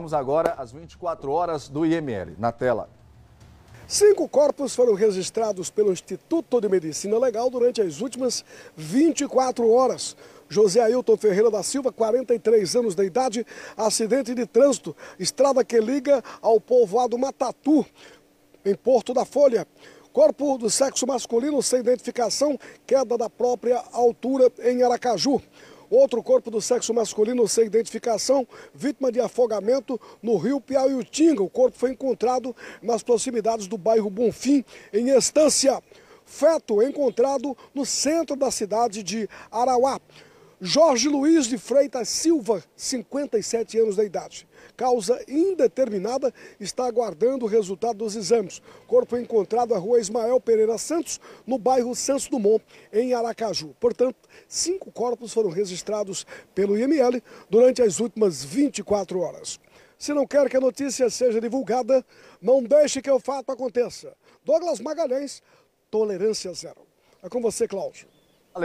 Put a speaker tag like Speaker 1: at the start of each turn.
Speaker 1: Vamos agora às 24 horas do IML. Na tela.
Speaker 2: Cinco corpos foram registrados pelo Instituto de Medicina Legal durante as últimas 24 horas. José Ailton Ferreira da Silva, 43 anos de idade, acidente de trânsito, estrada que liga ao povoado Matatu, em Porto da Folha. Corpo do sexo masculino sem identificação, queda da própria altura em Aracaju. Outro corpo do sexo masculino sem identificação, vítima de afogamento no rio Piauiutinga. O corpo foi encontrado nas proximidades do bairro Bonfim, em Estância. Feto encontrado no centro da cidade de Arauá. Jorge Luiz de Freitas Silva, 57 anos de idade. Causa indeterminada está aguardando o resultado dos exames. Corpo encontrado na rua Ismael Pereira Santos, no bairro Santos Dumont, em Aracaju. Portanto, cinco corpos foram registrados pelo IML durante as últimas 24 horas. Se não quer que a notícia seja divulgada, não deixe que o fato aconteça. Douglas Magalhães, Tolerância Zero. É com você, Cláudio.